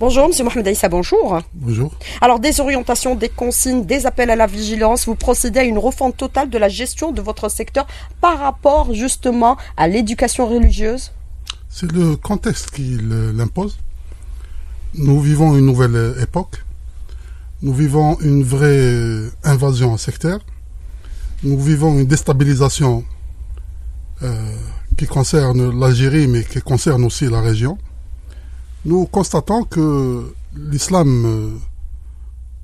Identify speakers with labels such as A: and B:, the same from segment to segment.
A: Bonjour, Monsieur Mohamed Aïssa, bonjour. Bonjour. Alors, des orientations, des consignes, des appels à la vigilance, vous procédez à une refonte totale de la gestion de votre secteur par rapport justement à l'éducation religieuse
B: C'est le contexte qui l'impose. Nous vivons une nouvelle euh, époque. Nous vivons une vraie euh, invasion sectaire. Nous vivons une déstabilisation euh, qui concerne l'Algérie, mais qui concerne aussi la région nous constatons que l'islam, euh,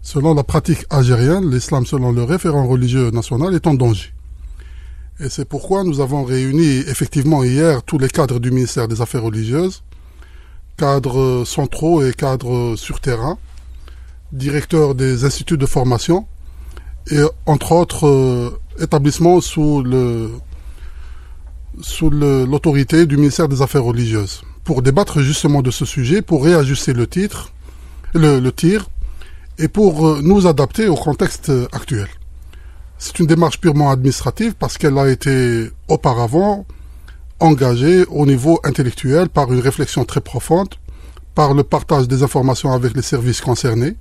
B: selon la pratique algérienne, l'islam selon le référent religieux national est en danger. Et c'est pourquoi nous avons réuni effectivement hier tous les cadres du ministère des Affaires religieuses, cadres centraux et cadres sur terrain, directeurs des instituts de formation et entre autres euh, établissements sous le sous l'autorité du ministère des Affaires religieuses pour débattre justement de ce sujet, pour réajuster le titre, le, tir, et pour euh, nous adapter au contexte actuel. C'est une démarche purement administrative parce qu'elle a été auparavant engagée au niveau intellectuel par une réflexion très profonde, par le partage des informations avec les services concernés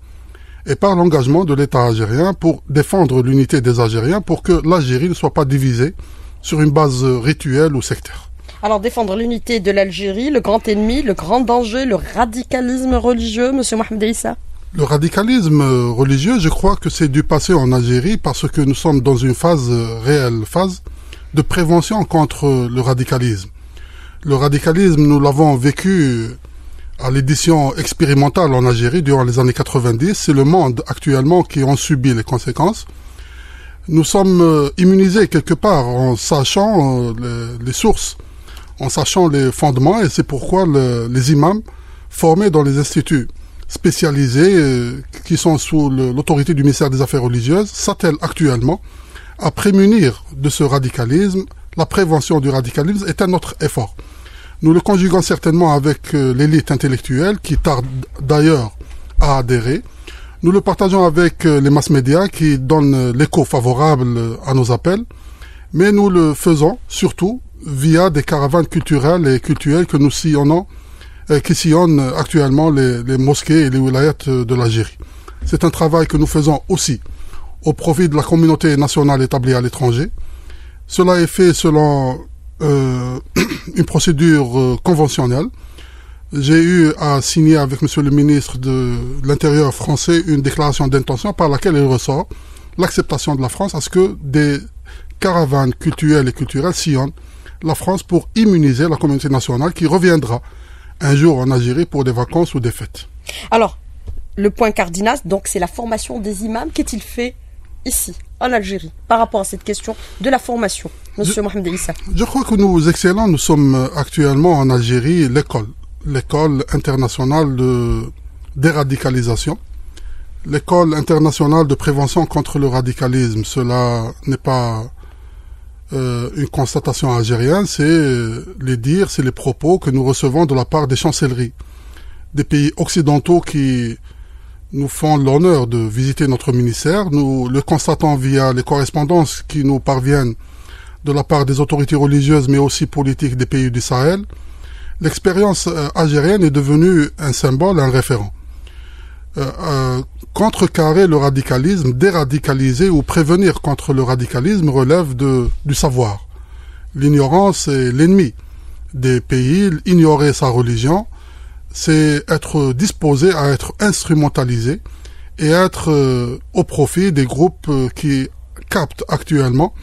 B: et par l'engagement de l'État algérien pour défendre l'unité des Algériens pour que l'Algérie ne soit pas divisée sur une base rituelle ou sectaire.
A: Alors défendre l'unité de l'Algérie, le grand ennemi, le grand danger, le radicalisme religieux, Monsieur Mohamed Issa
B: le radicalisme euh, religieux, je crois que c'est du passé en Algérie parce que nous sommes dans une phase euh, réelle, phase de prévention contre le radicalisme. Le radicalisme, nous l'avons vécu euh, à l'édition expérimentale en Algérie durant les années 90. C'est le monde actuellement qui en subit les conséquences. Nous sommes immunisés quelque part en sachant les sources en sachant les fondements et c'est pourquoi les imams formés dans les instituts spécialisés euh, qui sont sous l'autorité du ministère des Affaires religieuses s'attellent actuellement à prémunir de ce radicalisme. La prévention du radicalisme est un autre effort. Nous le conjuguons certainement avec euh, l'élite intellectuelle qui tarde d'ailleurs à adhérer. Nous le partageons avec euh, les masses médias qui donnent l'écho favorable à nos appels, mais nous le faisons surtout via des caravanes culturelles et culturelles que nous sillonnons, et qui sillonnent actuellement les, mosquées et les wilayats de l'Algérie. C'est un travail que nous faisons aussi au profit de la communauté nationale établie à l'étranger. Cela est fait selon euh, une procédure euh, conventionnelle. J'ai eu à signer avec Monsieur le ministre de l'Intérieur français une déclaration d'intention par laquelle il ressort l'acceptation de la France à ce que des caravanes culturelles et culturelles sillonnent la France pour immuniser la communauté nationale qui reviendra un jour en Algérie pour des vacances ou des fêtes.
A: Alors, le point cardinal, donc, c'est la formation des imams. Qu'est-il fait ici, en Algérie, par rapport à cette question de la formation, Monsieur Mohamed Elissa.
B: Je crois que nous, excellents, nous sommes euh, actuellement en Algérie l'école, l'école internationale de déradicalisation, l'école internationale de prévention contre le radicalisme. Cela n'est pas euh, une constatation algérienne, c'est euh, les dires, c'est les propos que nous recevons de la part des chancelleries, des pays occidentaux qui nous font l'honneur de visiter notre ministère. Nous le constatons via les correspondances qui nous parviennent de la part des autorités religieuses mais aussi politiques des pays du Sahel. L'expérience euh, algérienne est devenue un symbole, un référent contrecarrer le radicalisme, déradicaliser ou prévenir contre le radicalisme relève de, du savoir. L'ignorance est l'ennemi des pays, ignorer sa religion, c'est être disposé à être instrumentalisé et être euh, au profit des groupes euh, qui captent actuellement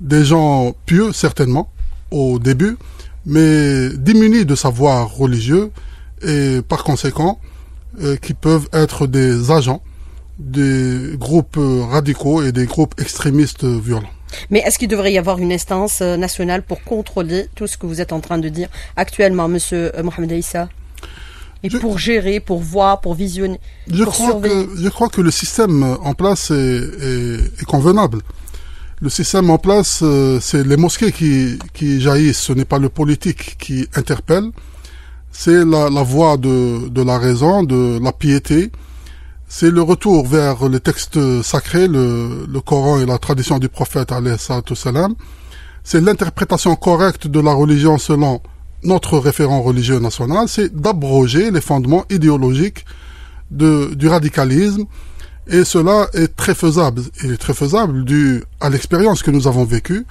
B: des gens pieux certainement au début, mais démunis de savoir religieux et par conséquent euh, qui peuvent être des agents des groupes euh, radicaux et des groupes extrémistes violents.
A: Mais est-ce qu'il devrait y avoir une instance euh, nationale pour contrôler tout ce que vous êtes en train de dire actuellement, Monsieur Mohamed Aïssa et pour gérer, pour voir, pour visionner. Je, pour crois que, je crois que
B: le système en place est, convenable. Le système en place, c'est les mosquées qui, qui jaillissent, ce n'est pas le politique qui interpelle c'est la, la, voie de, la raison, de la piété, c'est le retour vers les textes sacrés, le, Coran et la tradition du prophète, c'est l'interprétation correcte de la religion selon notre référent religieux national, c'est d'abroger les fondements idéologiques du radicalisme, et cela est très faisable. Il est très faisable dû à l'expérience que nous avons vécue,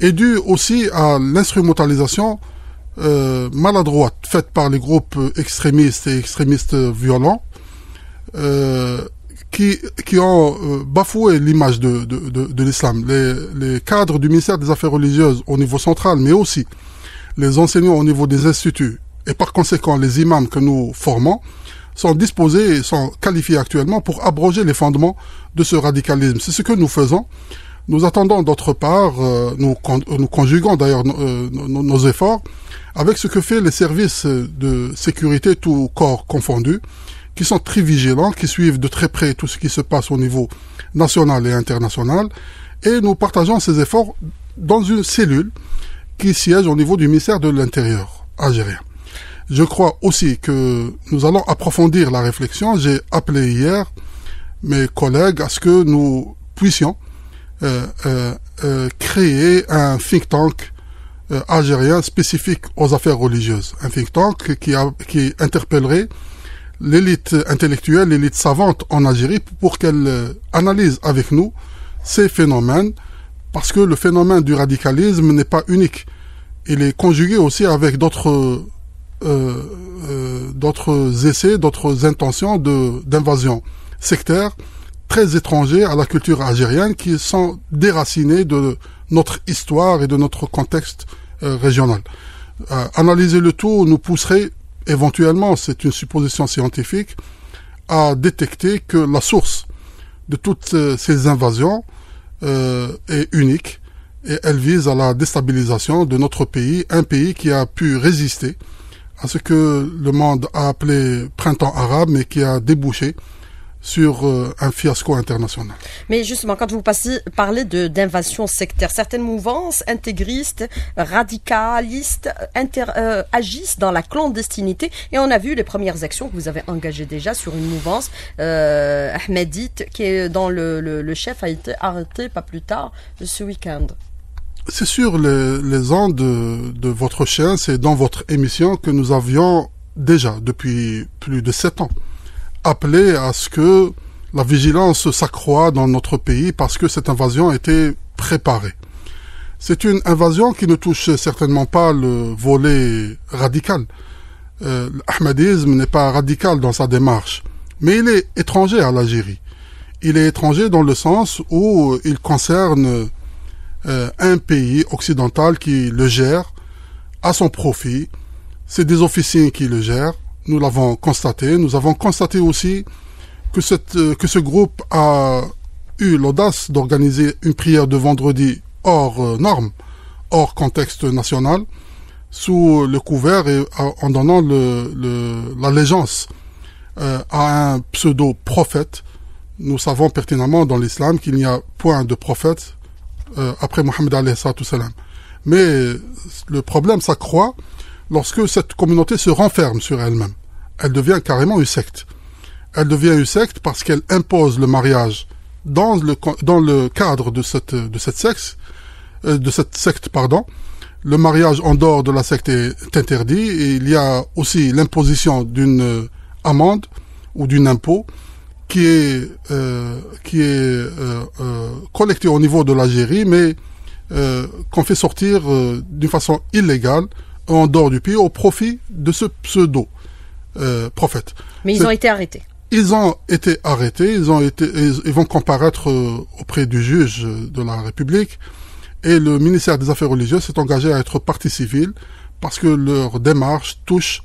B: et dû aussi à l'instrumentalisation euh, maladroite faite par les groupes euh, extrémistes et extrémistes violents euh, qui, qui ont bafoué l'image de, l'islam. Les, les, cadres du ministère des Affaires religieuses au niveau central, mais aussi les enseignants au niveau des instituts et par conséquent les imams que nous formons sont disposés et sont qualifiés actuellement pour abroger les fondements de ce radicalisme. C'est ce que nous faisons nous attendons d'autre part, euh, euh, nous, conjuguons d'ailleurs euh, nos, efforts avec ce que fait les services de sécurité tout corps confondus, qui sont très vigilants, qui suivent de très près tout ce qui se passe au niveau national et international, et nous partageons ces efforts dans une cellule qui siège au niveau du ministère de l'Intérieur algérien. Je crois aussi que nous allons approfondir la réflexion. J'ai appelé hier mes collègues à ce que nous puissions euh, euh, euh, créer un think tank algérien spécifique aux affaires religieuses. Un think tank qui, qui interpellerait l'élite intellectuelle, l'élite savante en Algérie pour qu'elle analyse avec nous ces phénomènes parce que le phénomène du radicalisme n'est pas unique. Il est conjugué aussi avec d'autres d'autres essais, d'autres intentions d'invasion sectaire très étrangers à la culture algérienne qui sont déracinés de notre histoire et de notre contexte euh, régional. Euh, analyser le tout nous pousserait éventuellement, c'est une supposition scientifique, à détecter que la source de toutes euh, ces invasions est unique et elle vise à la déstabilisation de notre pays, un pays qui a pu résister à ce que le monde a appelé printemps arabe mais qui a débouché sur euh, un fiasco international.
A: Mais justement, quand vous passez, parlez de, d'invasion sectaire, certaines mouvances intégristes, radicalistes, euh, agissent dans la clandestinité. Et on a vu les premières actions que vous avez engagées déjà sur une mouvance euh, Ahmedite, dont qui est dans le, chef a été arrêté pas plus tard ce week-end.
B: C'est sur les, ans de, votre chaîne, c'est dans votre émission que nous avions déjà depuis plus de sept ans appelé à ce que la vigilance s'accroît dans notre pays parce que cette invasion a été préparée. C'est une invasion qui ne touche certainement pas le volet radical. Euh, L'ahmadisme n'est pas radical dans sa démarche, mais il est étranger à l'Algérie. Il est étranger dans le sens où il concerne euh, un pays occidental qui le gère à son profit. C'est des officiers qui le gèrent nous l'avons constaté. Nous avons constaté aussi que, cette, euh, que ce groupe a eu l'audace d'organiser une prière de vendredi hors euh, norme, hors contexte national, sous le couvert et euh, en donnant l'allégeance à un pseudo-prophète. Nous savons pertinemment dans l'islam qu'il n'y a point de prophète après Mohammed Mais le problème s'accroît lorsque cette communauté se renferme sur elle-même. Elle devient carrément une secte. Elle devient une secte parce qu'elle impose le mariage dans le, dans le cadre de cette, de cette secte, euh, de cette secte, pardon. Le mariage en dehors de la secte est interdit et il y a aussi l'imposition d'une euh, amende ou d'une impôt qui est, euh, qui est collectée au niveau de l'Algérie mais qu'on fait sortir d'une façon illégale en dehors du pays au profit de ce pseudo-prophète. Euh, Mais ils ont été arrêtés. Ils ont été arrêtés, ils, ont été, ils, vont comparaître euh, auprès du juge euh, de la République et le ministère des Affaires religieuses s'est engagé à être partie civile parce que leur démarche touche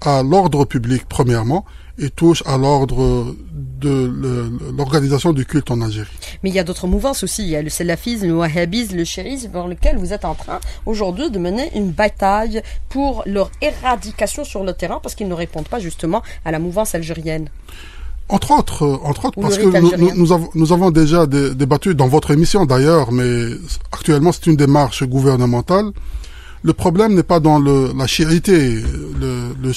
B: à l'ordre public premièrement et touche à l'ordre de l'organisation du culte en Algérie.
A: Mais il y a d'autres mouvances aussi. Il y a le salafisme, le wahhabisme, le Chérisme, dans lequel vous êtes en train aujourd'hui de mener une bataille pour leur éradication sur le terrain parce qu'ils ne répondent pas justement à la mouvance algérienne.
B: Entre autres, euh, entre autres parce que nous, avons, déjà débattu dans votre émission d'ailleurs, mais actuellement c'est une démarche gouvernementale. Le problème n'est pas dans la Chérité, le, le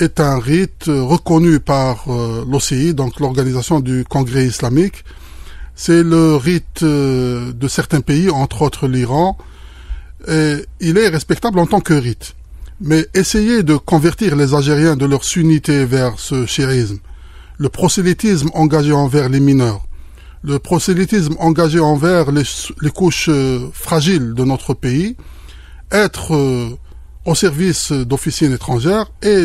B: est un rite euh, reconnu par euh, l'OCI, donc l'Organisation du Congrès islamique. C'est le rite euh, de certains pays, entre autres l'Iran, et il est respectable en tant que rite. Mais essayer de convertir les Algériens de leur sunnité vers ce chérisme le prosélytisme engagé envers les mineurs, le prosélytisme engagé envers les, couches fragiles de notre pays, être au service d'officiers étrangères et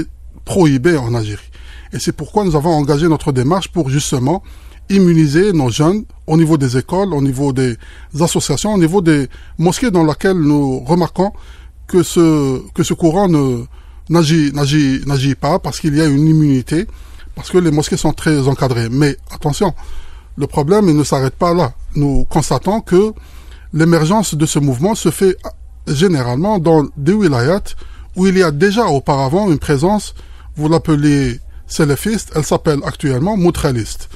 B: prohibée en Algérie. Et c'est pourquoi nous avons engagé notre démarche pour justement immuniser nos jeunes au niveau des écoles, au niveau des associations, au niveau des mosquées dans lesquelles nous remarquons que ce, que ce courant n'agit, pas parce qu'il y a une immunité, parce que les mosquées sont très encadrées. Mais attention, le problème ne s'arrête pas là. Nous constatons que l'émergence de ce mouvement se fait généralement dans des wilayats où il y a déjà auparavant une présence vous l'appelez salafiste, elle s'appelle actuellement moutraliste.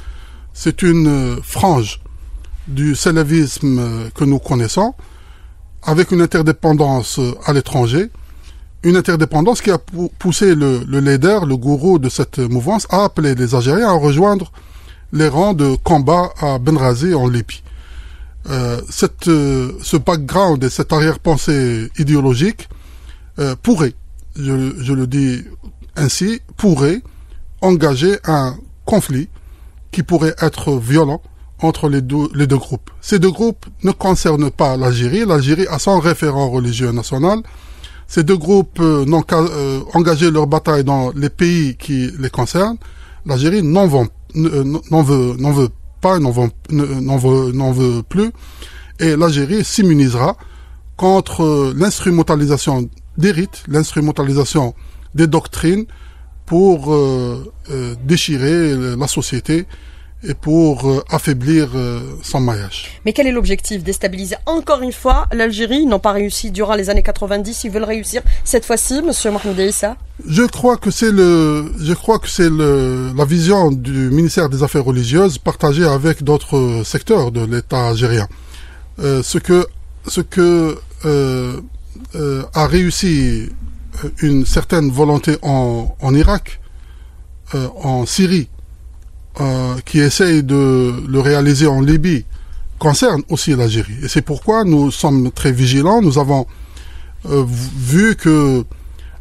B: C'est une euh, frange du salafisme euh, que nous connaissons, avec une interdépendance euh, à l'étranger, une interdépendance qui a poussé le, leader, le gourou de cette mouvance, à appeler les Algériens à rejoindre les rangs de combat à Benrazi en Libye. cette, ce background et cette arrière-pensée idéologique pourrait, je, je, le dis ainsi pourrait engager un conflit qui pourrait être violent entre les deux, les deux groupes. Ces deux groupes ne concernent pas l'Algérie. L'Algérie a son référent religieux national. Ces deux groupes euh, n'ont qu'à euh, engager leur bataille dans les pays qui les concernent. L'Algérie n'en euh, veut, pas, n'en veut, veut plus. Et l'Algérie s'immunisera contre l'instrumentalisation des rites, l'instrumentalisation des doctrines pour euh, euh, déchirer la société et pour euh, affaiblir son maillage.
A: Mais quel est l'objectif Déstabiliser encore une fois l'Algérie Ils n'ont pas réussi durant les années 90, ils veulent réussir cette fois-ci, monsieur Mahmoud Issa
B: Je crois que c'est le je crois que c'est la vision du ministère des Affaires religieuses partagée avec d'autres secteurs de l'État algérien. ce que ce que a réussi euh, une certaine volonté en, Irak, euh, en Syrie, euh, qui essaye de le réaliser en Libye, concerne aussi l'Algérie. Et c'est pourquoi nous sommes très vigilants. Nous avons vu que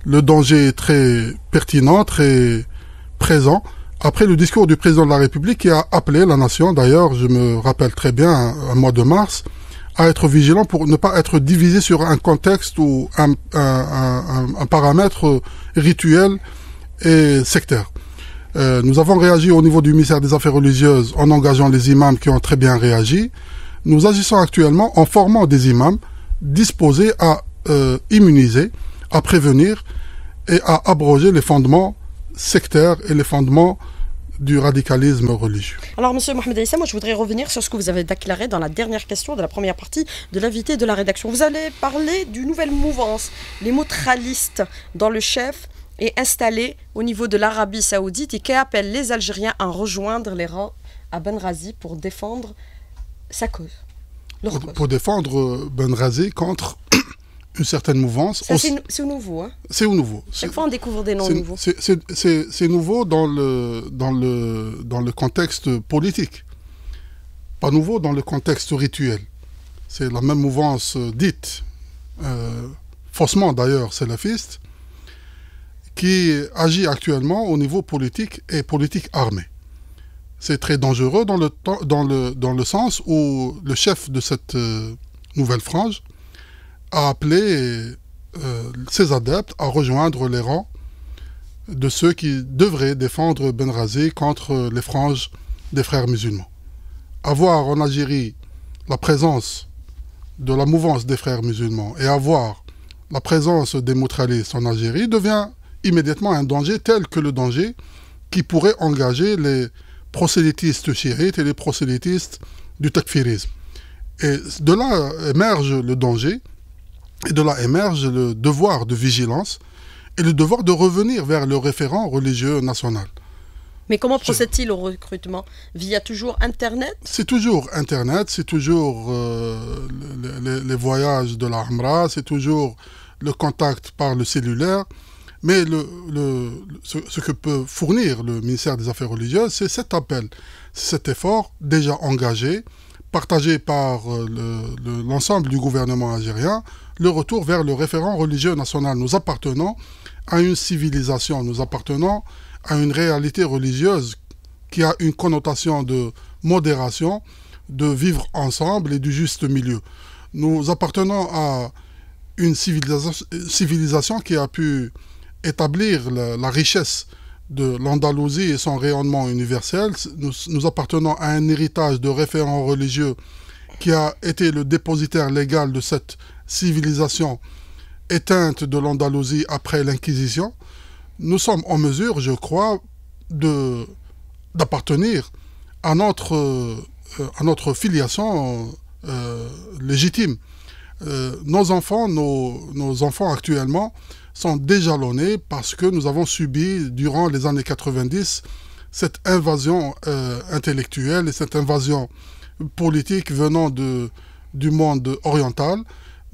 B: le danger est très pertinent, très présent. Après le discours du président de la République qui a appelé la nation, d'ailleurs, je me rappelle très bien, un mois de mars, à être vigilant pour ne pas être divisé sur un contexte ou un, paramètre rituel et sectaire. Euh, nous avons réagi au niveau du ministère des Affaires religieuses en engageant les imams qui ont très bien réagi. Nous agissons actuellement en formant des imams disposés à euh, immuniser, à prévenir et à abroger les fondements sectaires et les fondements du radicalisme religieux.
A: Alors, Monsieur Mohamed Aïssa, moi, je voudrais revenir sur ce que vous avez déclaré dans la dernière question de la première partie de l'invité de la rédaction. Vous allez parler d'une nouvelle mouvance, les mots dans le chef est installé au niveau de l'Arabie saoudite et qui appelle les Algériens à rejoindre les rangs à Benrazi pour défendre sa cause.
B: pour, cause. pour défendre euh, Benrazi contre une certaine mouvance. C'est nouveau. Hein c'est nouveau.
A: Chaque fois, on découvre des noms nouveaux.
B: C'est nouveau dans le, contexte politique. Pas nouveau dans le contexte rituel. C'est la même mouvance euh, dite, euh, faussement d'ailleurs, salafiste, qui agit actuellement au niveau politique et politique armée. C'est très dangereux dans le, dans le sens où le chef de cette euh, nouvelle frange, a appelé euh, ses adeptes à rejoindre les rangs de ceux qui devraient défendre Ben Razi contre les franges des frères musulmans. Avoir en Algérie la présence de la mouvance des frères musulmans et avoir la présence des moutralistes en Algérie devient immédiatement un danger tel que le danger qui pourrait engager les prosélytistes chiites et les prosélytistes du takfirisme. Et de là émerge le danger et de là émerge le devoir de vigilance et le devoir de revenir vers le référent religieux national.
A: Mais comment procède-t-il au recrutement Via toujours Internet
B: C'est toujours Internet, c'est toujours euh, les, voyages de la c'est toujours le contact par le cellulaire. Mais ce, que peut fournir le ministère des Affaires religieuses, c'est cet appel, cet effort déjà engagé, partagé par euh, l'ensemble du gouvernement algérien, le retour vers le référent religieux national. Nous appartenons à une civilisation, nous appartenons à une réalité religieuse qui a une connotation de modération, de vivre ensemble et du juste milieu. Nous appartenons à une civilisation, qui a pu établir la, richesse de l'Andalousie et son rayonnement universel. Nous, nous, appartenons à un héritage de référents religieux qui a été le dépositaire légal de cette civilisation éteinte de l'Andalousie après l'Inquisition, nous sommes en mesure, je crois, d'appartenir à notre, euh, à notre filiation euh, légitime. Euh, nos enfants, nos, enfants actuellement sont déjalonnés parce que nous avons subi durant les années 90 cette invasion intellectuelle et cette invasion politique venant de, du monde oriental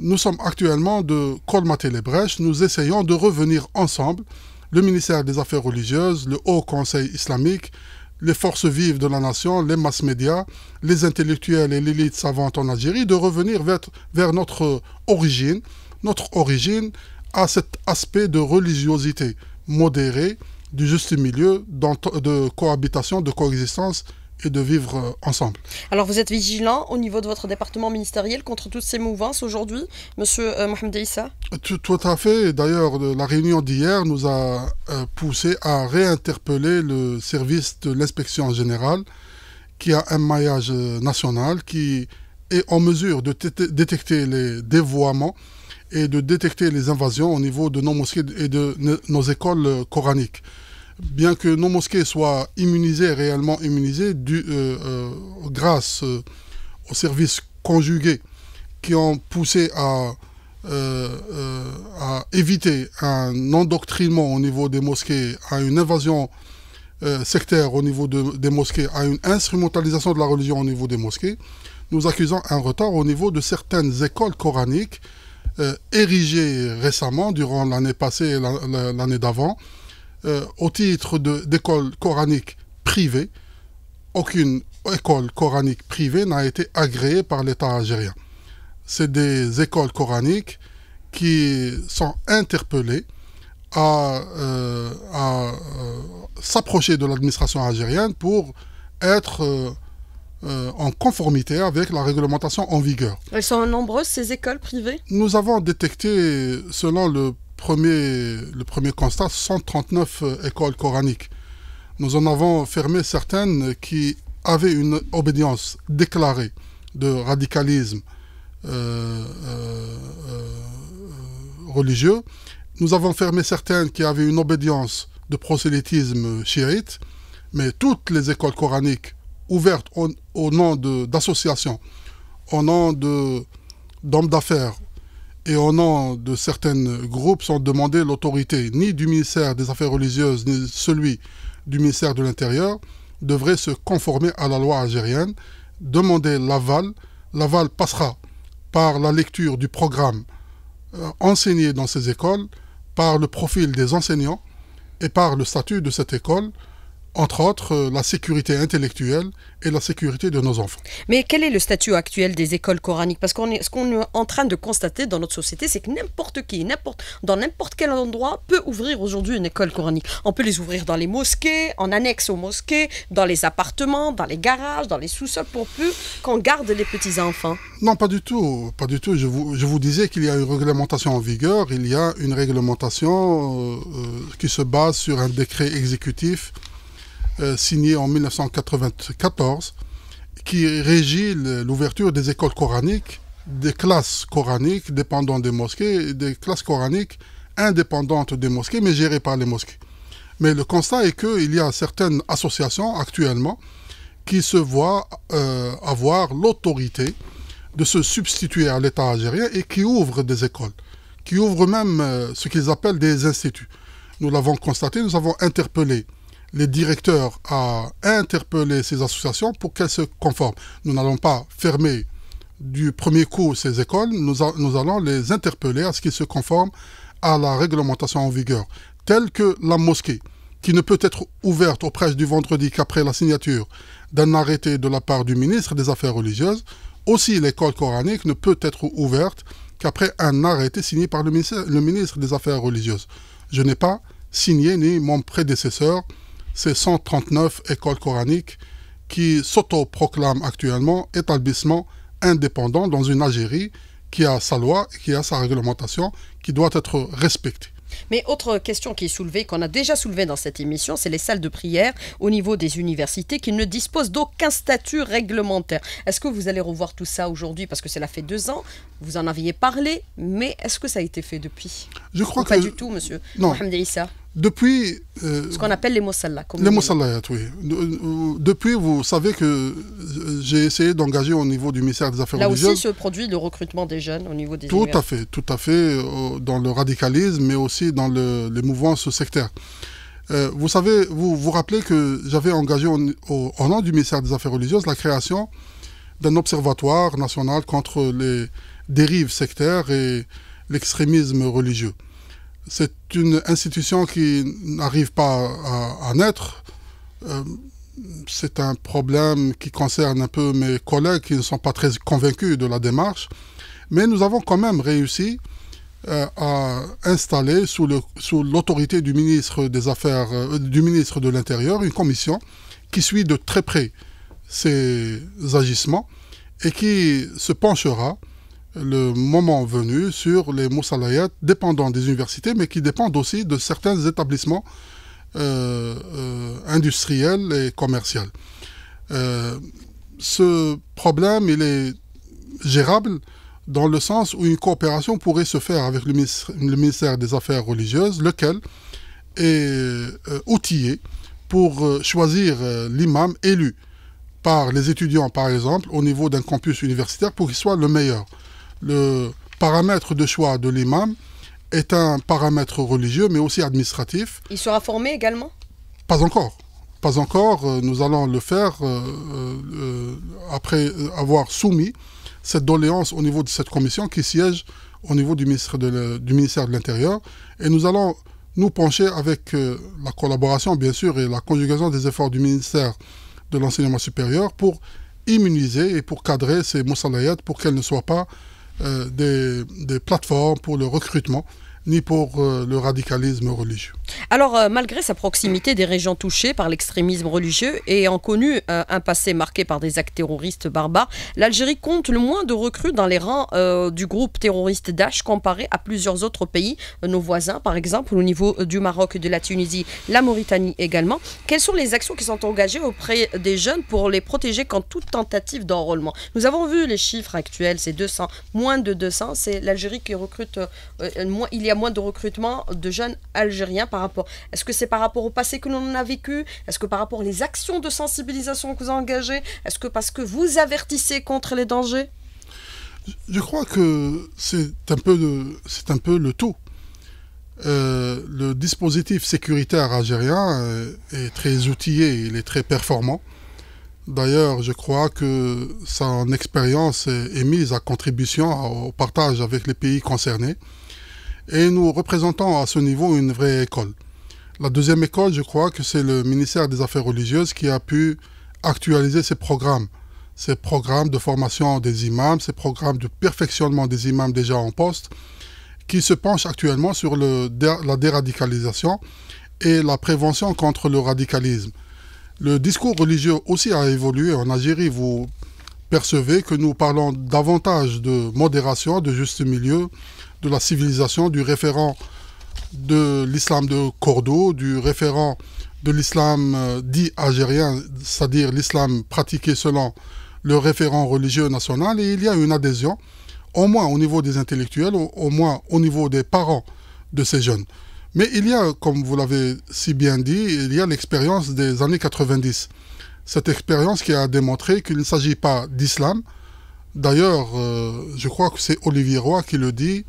B: nous sommes actuellement de colmater les brèches. Nous essayons de revenir ensemble, le ministère des Affaires religieuses, le Haut Conseil islamique, les forces vives de la nation, les masses médias, les intellectuels et l'élite savante en Algérie, de revenir vers, vers notre origine, notre origine à cet aspect de religiosité modérée, du juste milieu, de cohabitation, de coexistence et de vivre euh, ensemble.
A: Alors vous êtes vigilant au niveau de votre département ministériel contre toutes ces mouvances aujourd'hui, Monsieur euh, Mohamed Issa
B: tout, tout, à fait. D'ailleurs, euh, la réunion d'hier nous a poussé à réinterpeller le service de l'inspection générale qui a un maillage national, qui est en mesure de détecter les dévoiements et de détecter les invasions au niveau de nos mosquées et de nos écoles coraniques bien que nos mosquées soient immunisées, réellement immunisées, euh, euh, grâce euh, aux services conjugués qui ont poussé à, éviter un endoctrinement au niveau des mosquées, à une invasion sectaire au niveau des mosquées, à une instrumentalisation de la religion au niveau des mosquées, nous accusons un retard au niveau de certaines écoles coraniques érigées récemment durant l'année passée et l'année d'avant, euh, au titre d'écoles coranique privées, aucune école coranique privée n'a été agréée par l'État algérien. C'est des écoles coraniques qui sont interpellées à, euh, euh, s'approcher de l'administration algérienne pour être en conformité avec la réglementation en vigueur.
A: Elles sont nombreuses, ces écoles privées
B: Nous avons détecté, selon le premier, le premier constat, 139 euh, écoles coraniques. Nous en avons fermé certaines qui avaient une obédience déclarée de radicalisme euh, euh, religieux. Nous avons fermé certaines qui avaient une obédience de prosélytisme chiite, mais toutes les écoles coraniques ouvertes au, au nom d'associations, au nom d'hommes d'affaires, et au nom de certains groupes sans demander l'autorité ni du ministère des Affaires religieuses ni celui du ministère de l'Intérieur, devrait se conformer à la loi algérienne, demander l'aval. L'aval passera par la lecture du programme euh, enseigné dans ces écoles, par le profil des enseignants et par le statut de cette école, entre autres euh, la sécurité intellectuelle
A: et la sécurité de nos enfants. Mais quel est le statut actuel des écoles coraniques Parce qu'on est, ce qu'on est en train de constater dans notre société, c'est que n'importe qui, n'importe, dans n'importe quel endroit, peut ouvrir aujourd'hui une école coranique. On peut les ouvrir dans les mosquées, en annexe aux mosquées, dans les appartements, dans les garages, dans les sous-sols, pour peu qu'on garde les petits enfants.
B: Non, pas du tout, pas du tout. Je vous, disais qu'il y a une réglementation en vigueur, il y a une réglementation euh, euh, qui se base sur un décret exécutif euh, signé en 1994 qui régit l'ouverture des écoles coraniques, des classes coraniques dépendant des mosquées, des classes coraniques indépendantes des mosquées, mais gérées par les mosquées. Mais le constat est qu'il y a certaines associations actuellement qui se voient euh, avoir l'autorité de se substituer à l'État algérien et qui ouvrent des écoles, qui ouvrent même euh, ce qu'ils appellent des instituts. Nous l'avons constaté, nous avons interpellé les directeurs à interpeller ces associations pour qu'elles se conforment. Nous n'allons pas fermer du premier coup ces écoles, nous, allons les interpeller à ce qu'ils se conforment à la réglementation en vigueur, telle que la mosquée, qui ne peut être ouverte au prêche du vendredi qu'après la signature d'un arrêté de la part du ministre des Affaires religieuses, aussi l'école coranique ne peut être ouverte qu'après un arrêté signé par le ministre des Affaires religieuses. Je n'ai pas signé ni mon prédécesseur ces 139 écoles coraniques qui s'autoproclament actuellement établissement indépendant dans une Algérie qui a sa loi qui a sa réglementation qui doit être respectée.
A: Mais autre question qui est soulevée, qu'on a déjà soulevée dans cette émission, c'est les salles de prière au niveau des universités qui ne disposent d'aucun statut réglementaire. Est-ce que vous allez revoir tout ça aujourd'hui Parce que cela fait deux ans, vous en aviez parlé, mais est-ce que ça a été fait depuis Je crois Pas du tout, monsieur non. Mohamed Issa. Depuis. Euh, Ce qu'on appelle les Les oui.
B: Euh, depuis, vous savez que euh, j'ai essayé d'engager au niveau du ministère des Affaires religieuses. Là aussi se
A: produit le recrutement des jeunes au niveau des. Tout à fait,
B: tout à fait, dans le radicalisme, mais aussi dans les mouvances sectaires. vous savez, vous vous rappelez que j'avais engagé au, nom du ministère des Affaires religieuses la création d'un observatoire national contre les dérives sectaires et l'extrémisme religieux c'est une institution qui n'arrive pas à, naître. Euh, c'est un problème qui concerne un peu mes collègues qui ne sont pas très convaincus de la démarche. Mais nous avons quand même réussi euh, à installer sous, l'autorité du ministre des Affaires, euh, du ministre de l'Intérieur, une commission qui suit de très près ces agissements et qui se penchera le moment venu sur les moussalayats dépendant des universités, mais qui dépendent aussi de certains établissements euh, euh, industriels et commerciaux. Euh, ce problème, il est gérable dans le sens où une coopération pourrait se faire avec le ministère des Affaires religieuses, lequel est outillé pour choisir l'imam élu par les étudiants, par exemple, au niveau d'un campus universitaire pour qu'il soit le meilleur le paramètre de choix de l'imam est un paramètre religieux, mais aussi administratif.
A: Il sera formé également
B: Pas encore. Pas encore. Euh, nous allons le faire euh, euh, après avoir soumis cette doléance au niveau de cette commission qui siège au niveau du ministère de l'Intérieur. Et nous allons nous pencher avec la collaboration, bien sûr, et la conjugaison des efforts du ministère de l'Enseignement supérieur pour immuniser et pour cadrer ces moussalayats pour qu'elles ne soient pas euh, des, des plateformes pour le recrutement ni pour euh, le radicalisme religieux.
A: Alors, euh, malgré sa proximité des régions touchées par l'extrémisme religieux et en connu euh, un passé marqué par des actes terroristes barbares, l'Algérie compte le moins de recrues dans les rangs du groupe terroriste Daesh comparé à plusieurs autres pays, nos voisins par exemple, au niveau du Maroc, de la Tunisie, la Mauritanie également. Quelles sont les actions qui sont engagées auprès des jeunes pour les protéger contre toute tentative d'enrôlement Nous avons vu les chiffres actuels, c'est 200, moins de 200, c'est l'Algérie qui recrute, moins, il y a moins de recrutement de jeunes Algériens par rapport Est-ce que c'est par rapport au passé que l'on a vécu Est-ce que par rapport aux actions de sensibilisation que vous engagez Est-ce que parce que vous avertissez contre les dangers
B: Je crois que c'est un peu le, c'est un peu le tout. Euh, le dispositif sécuritaire algérien euh, est très outillé, il est très performant. D'ailleurs, je crois que son expérience est mise à contribution au partage avec les pays concernés et nous représentons à ce niveau une vraie école. La deuxième école, je crois que c'est le ministère des Affaires religieuses qui a pu actualiser ses programmes. ses programmes de formation des imams, ses programmes de perfectionnement des imams déjà en poste, qui se penchent actuellement sur le, la déradicalisation et la prévention contre le radicalisme. Le discours religieux aussi a évolué en Algérie. Vous percevez que nous parlons davantage de modération, de juste milieu, de la civilisation, du référent de l'islam de Cordoue, du référent de l'islam euh, dit algérien, c'est-à-dire l'islam pratiqué selon le référent religieux national, et il y a une adhésion, au moins au niveau des intellectuels, au, moins au niveau des parents de ces jeunes. Mais il y a, comme vous l'avez si bien dit, il y a l'expérience des années 90. Cette expérience qui a démontré qu'il ne s'agit pas d'islam. D'ailleurs, euh, je crois que c'est Olivier Roy qui le dit,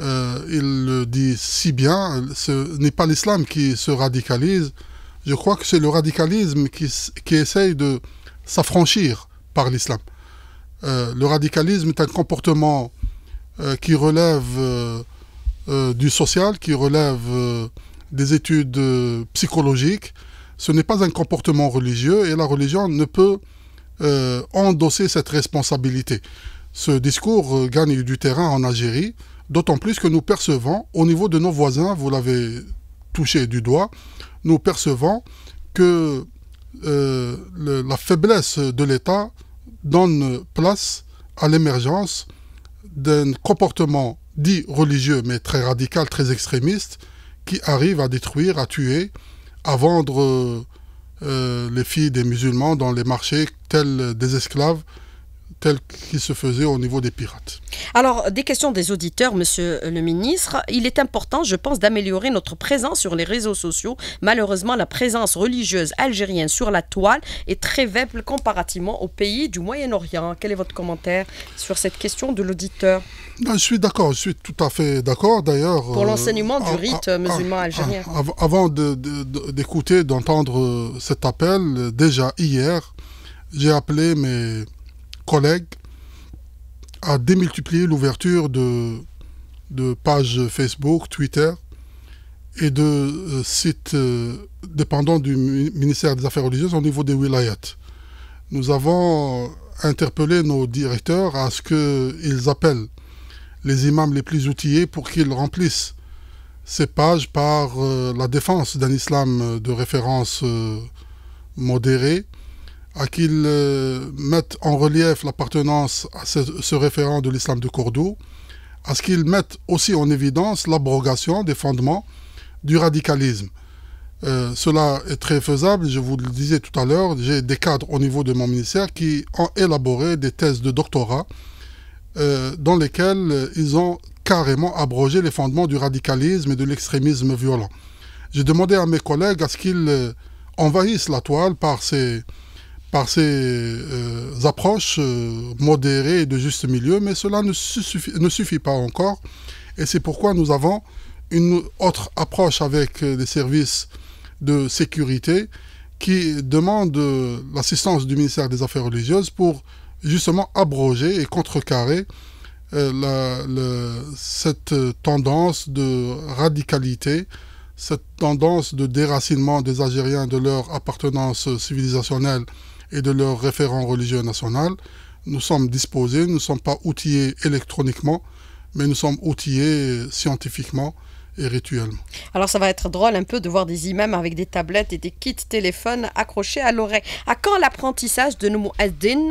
B: euh, il le dit si bien, ce n'est pas l'islam qui se radicalise, je crois que c'est le radicalisme qui, qui essaye de s'affranchir par l'islam. Euh, le radicalisme est un comportement euh, qui relève du social, qui relève des études psychologiques. Ce n'est pas un comportement religieux et la religion ne peut endosser cette responsabilité. Ce discours gagne du terrain en Algérie. D'autant plus que nous percevons, au niveau de nos voisins, vous l'avez touché du doigt, nous percevons que euh, la faiblesse de l'État donne place à l'émergence d'un comportement dit religieux, mais très radical, très extrémiste, qui arrive à détruire, à tuer, à vendre euh, les filles des musulmans dans les marchés, tels des esclaves, tel qu'il se faisait au niveau des pirates.
A: Alors, des questions des auditeurs, monsieur le ministre. Il est important, je pense, d'améliorer notre présence sur les réseaux sociaux. Malheureusement, la présence religieuse algérienne sur la toile est très faible comparativement aux pays du Moyen-Orient. Quel est votre commentaire sur cette question de l'auditeur
B: ben, Je suis d'accord, je suis tout à fait d'accord d'ailleurs. Pour euh, l'enseignement du ah, rite ah, ah, musulman algérien. avant d'écouter, d'entendre euh, cet appel, euh, déjà hier, j'ai appelé mes collègues a démultiplié l'ouverture de, de pages Facebook, Twitter et de euh, sites euh, dépendants du ministère des Affaires religieuses au niveau des wilayats. Nous avons interpellé nos directeurs à ce qu'ils appellent les imams les plus outillés pour qu'ils remplissent ces pages par euh, la défense d'un islam de référence modéré à qu'ils euh, mettent en relief l'appartenance à ce, référent de l'islam de Cordoue, à ce qu'ils mettent aussi en évidence l'abrogation des fondements du radicalisme. Euh, cela est très faisable, je vous le disais tout à l'heure, j'ai des cadres au niveau de mon ministère qui ont élaboré des thèses de doctorat euh, dans lesquelles ils ont carrément abrogé les fondements du radicalisme et de l'extrémisme violent. J'ai demandé à mes collègues à ce qu'ils envahissent la toile par ces, par ces euh, approches euh, modérées et de juste milieu, mais cela ne suffit, pas encore. Et c'est pourquoi nous avons une autre approche avec les euh, services de sécurité qui demandent l'assistance du ministère des Affaires religieuses pour justement abroger et contrecarrer cette tendance de radicalité, cette tendance de déracinement des Algériens de leur appartenance civilisationnelle et de leurs référents religieux nationaux, nous sommes disposés, nous ne sommes pas outillés électroniquement, mais nous sommes outillés scientifiquement et rituellement.
A: Alors ça va être drôle un peu de voir des imams avec des tablettes et des kits téléphones accrochés à l'oreille. À quand l'apprentissage de nos al-din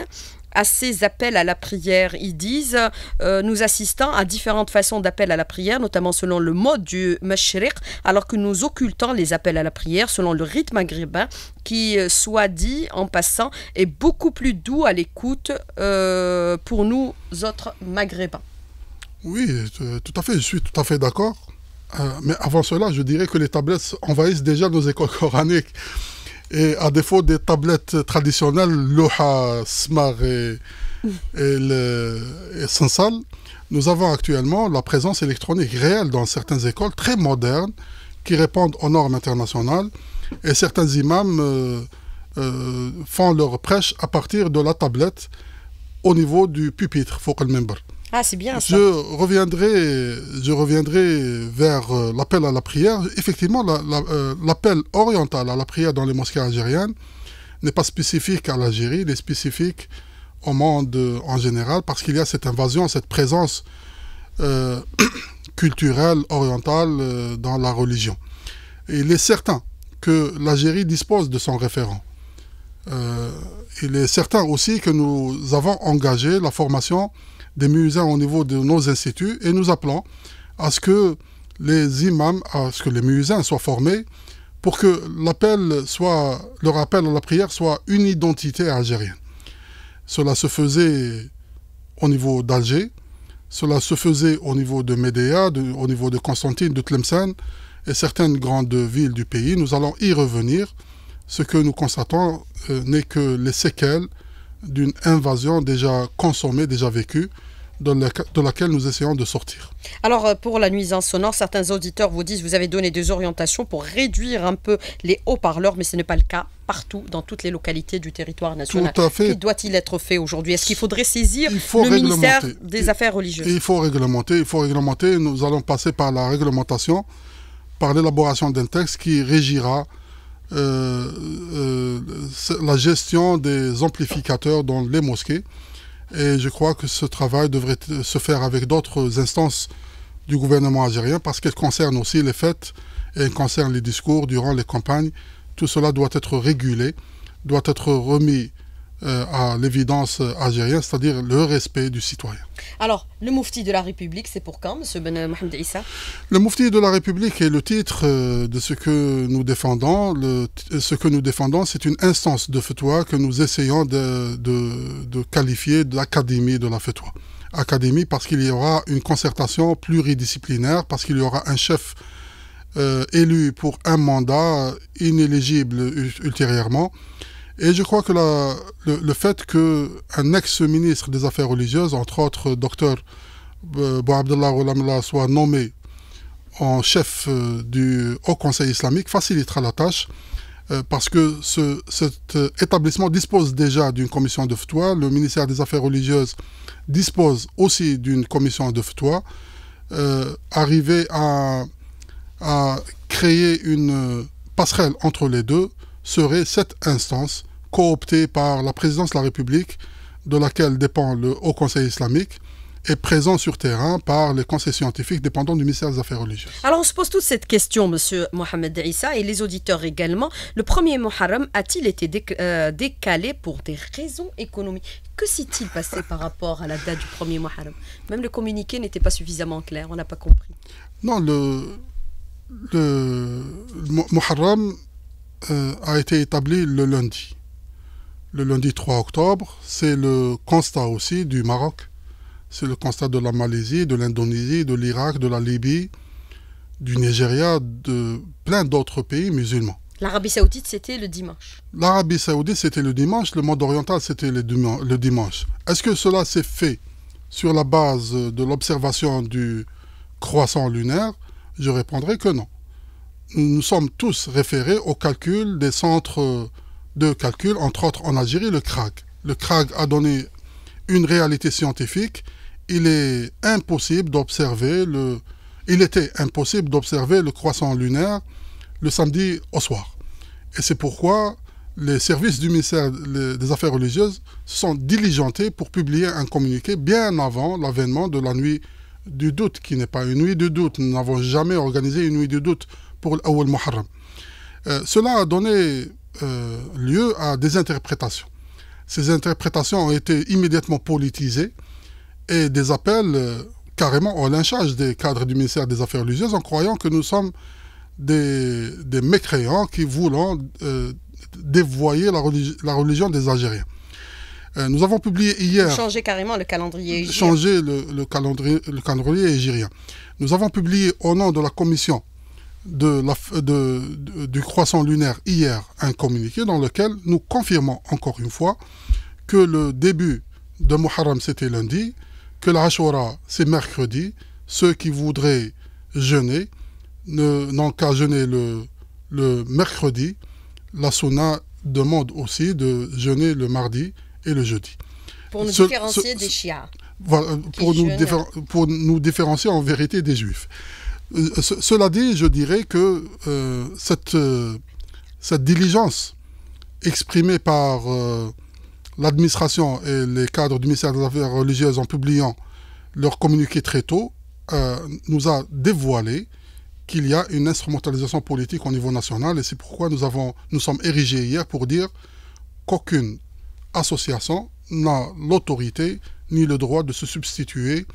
A: à ces appels à la prière. Ils disent euh, Nous assistons à différentes façons d'appel à la prière, notamment selon le mode du mashriq, alors que nous occultons les appels à la prière selon le rythme maghrébin, qui, euh, soit dit en passant, est beaucoup plus doux à l'écoute euh, pour nous autres maghrébins.
B: Oui, tout à fait, je suis tout à fait d'accord. mais avant cela, je dirais que les tablettes envahissent déjà nos écoles coraniques. Et à défaut des tablettes traditionnelles, Loha, Smar et, Sensal, nous avons actuellement la présence électronique réelle dans certaines écoles très modernes qui répondent aux normes internationales. Et certains imams euh, euh, font leur prêche à partir de la tablette au niveau du pupitre, focal member.
A: Ah, je
B: reviendrai, je reviendrai vers euh, l'appel à la prière. Effectivement, euh, l'appel oriental à la prière dans les mosquées algériennes n'est pas spécifique à l'Algérie, il est spécifique au monde euh, en général parce qu'il y a cette invasion, cette présence culturelle orientale dans la religion. il est certain que l'Algérie dispose de son référent. il est certain aussi que nous avons engagé la formation des musains au niveau de nos instituts et nous appelons à ce que les imams, à ce que les musains soient formés pour que l'appel soit, à la prière soit une identité algérienne. Cela se faisait au niveau d'Alger, cela se faisait au niveau de Médéa, au niveau de Constantine, de Tlemcen et certaines grandes villes du pays. Nous allons y revenir. Ce que nous constatons euh, n'est que les séquelles d'une invasion déjà consommée, déjà vécue, de, laquelle nous essayons de sortir.
A: Alors euh, pour la nuisance sonore, certains auditeurs vous disent vous avez donné des orientations pour réduire un peu les haut-parleurs, mais ce n'est pas le cas partout dans toutes les localités du territoire national. Tout à fait. Qui doit-il être fait aujourd'hui Est-ce qu'il faudrait saisir le ministère des Affaires religieuses Il
B: faut réglementer, il faut réglementer. Nous allons passer par la réglementation, par l'élaboration d'un texte qui régira euh, euh, euh, la gestion des amplificateurs dans les mosquées. Et je crois que ce travail devrait se faire avec d'autres instances du gouvernement algérien parce qu'elle concerne aussi les fêtes et concerne les discours durant les campagnes. Tout cela doit être régulé, doit être remis euh, à l'évidence euh, algérienne, c'est-à-dire le respect du citoyen.
A: Alors, le Moufti de la République, c'est pour quand, M. Ben euh, Mohamed Issa
B: Le Moufti de la République est le titre de ce que nous défendons. ce que nous défendons, c'est une instance de fatwa que nous essayons de, qualifier d'académie de la fatwa. Académie parce qu'il y aura une concertation pluridisciplinaire, parce qu'il y aura un chef élu pour un mandat inéligible ultérieurement. Et je crois que le, fait qu'un ex-ministre des Affaires religieuses, entre autres docteur euh, Bouabdallah soit nommé en chef euh, du Haut Conseil islamique facilitera la tâche euh, parce que cet établissement dispose déjà d'une commission de le ministère des Affaires religieuses dispose aussi d'une commission de Ftois. arriver à créer une passerelle entre les deux serait cette instance cooptée par la présidence de la République, de laquelle dépend le Haut Conseil islamique, et présent sur terrain par les conseils scientifiques dépendant du ministère des Affaires religieuses.
A: Alors on se pose toute cette question, Monsieur Mohamed Issa, et les auditeurs également. Le premier Muharram a-t-il été euh, décalé pour des raisons économiques Que s'est-il passé par rapport à la date du premier Muharram Même le communiqué n'était pas suffisamment clair, on n'a pas compris.
B: Non, le, le Muharram euh, a été établi le lundi. Le lundi 3 octobre, c'est le constat aussi du Maroc, c'est le constat de la Malaisie, de l'Indonésie, de l'Irak, de la Libye, du Nigeria, de plein d'autres pays musulmans.
A: L'Arabie saoudite, c'était le dimanche.
B: L'Arabie saoudite, c'était le dimanche. Le monde oriental, c'était le, dimanche. Est-ce que cela s'est fait sur la base de l'observation du croissant lunaire Je répondrai que non nous sommes tous référés au calcul des centres de calcul, entre autres en Algérie, le CRAG. Le CRAG a donné une réalité scientifique. Il est impossible d'observer le... Il était impossible d'observer le croissant lunaire le samedi au soir. Et c'est pourquoi les services du ministère des Affaires religieuses se sont diligentés pour publier un communiqué bien avant l'avènement de la nuit du doute, qui n'est pas une nuit du doute. Nous n'avons jamais organisé une nuit du doute pour Muharram. Euh, cela a donné euh, lieu à des interprétations. Ces interprétations ont été immédiatement politisées et des appels euh, carrément au lynchage des cadres du ministère des Affaires religieuses en croyant que nous sommes des, mécréants qui voulons dévoyer la, religion des Algériens. nous avons publié hier...
A: Changer carrément le calendrier Changer
B: le, calendrier, le calendrier Nous avons publié au nom de la commission de la, du croissant lunaire hier un communiqué dans lequel nous confirmons encore une fois que le début de Muharram c'était lundi, que la Hashwara c'est mercredi. Ceux qui voudraient jeûner n'ont qu'à jeûner le, mercredi. La Sunna demande aussi de jeûner le mardi et le jeudi.
A: Pour nous différencier des chiens. pour, nous
B: pour nous différencier en vérité des juifs. Euh, cela dit, je dirais que euh, euh, cette, diligence exprimée par l'administration et les cadres du ministère des Affaires religieuses en publiant leur communiqué très tôt nous a dévoilé qu'il y a une instrumentalisation politique au niveau national et c'est pourquoi nous, avons, nous sommes érigés hier pour dire qu'aucune association n'a l'autorité ni le droit de se substituer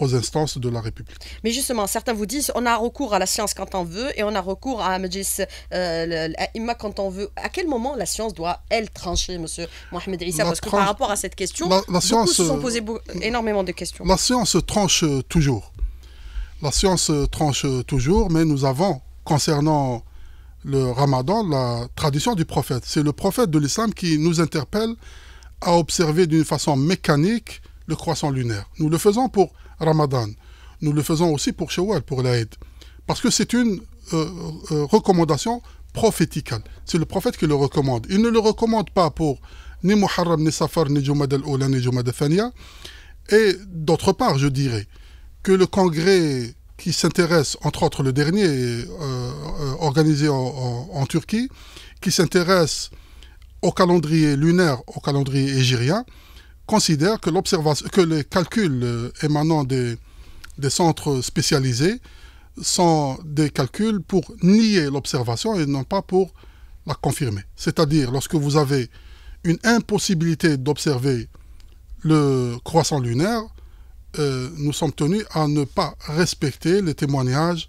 B: aux instances de la République.
A: Mais justement, certains vous disent on a recours à la science quand on veut et on a recours à euh, Imma quand on veut. À quel moment la science doit-elle trancher, monsieur Mohamed Issa Parce que par rapport à cette question, la, se sont euh, posé énormément de questions. La
B: science tranche toujours. La science tranche toujours, mais nous avons, concernant le ramadan, la tradition du prophète. C'est le prophète de l'islam qui nous interpelle à observer d'une façon mécanique le croissant lunaire. Nous le faisons pour Ramadan. Nous le faisons aussi pour Shawwal, pour l'Aïd. Parce que c'est une euh, euh, recommandation prophétique. C'est le prophète qui le recommande. Il ne le recommande pas pour ni Muharram, ni Safar, ni Jumad al-Ola, ni Jumad al-Fania. Et d'autre part, je dirais que le congrès qui s'intéresse, entre autres le dernier, euh, organisé en, Turquie, qui s'intéresse au calendrier lunaire, au calendrier égyrien, considère que, que les calculs euh, émanant des, centres spécialisés sont des calculs pour nier l'observation et non pas pour la confirmer. C'est-à-dire, lorsque vous avez une impossibilité d'observer le croissant lunaire, euh, nous sommes tenus à ne pas respecter les témoignages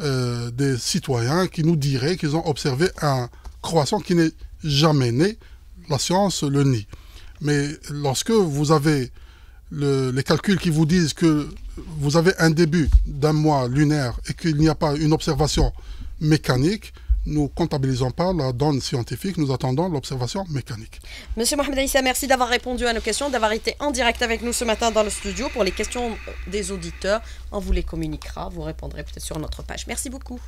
B: euh, des citoyens qui nous diraient qu'ils ont observé un croissant qui n'est jamais né. La science le nie. Mais lorsque vous avez les calculs qui vous disent que vous avez un début d'un mois lunaire et qu'il n'y a pas une observation mécanique, nous comptabilisons pas la donne scientifique, nous attendons l'observation mécanique.
A: Monsieur Mohamed Issa, merci d'avoir répondu à nos questions, d'avoir été en direct avec nous ce matin dans le studio. Pour les questions des auditeurs, on vous les communiquera, vous répondrez peut-être sur notre page. Merci beaucoup.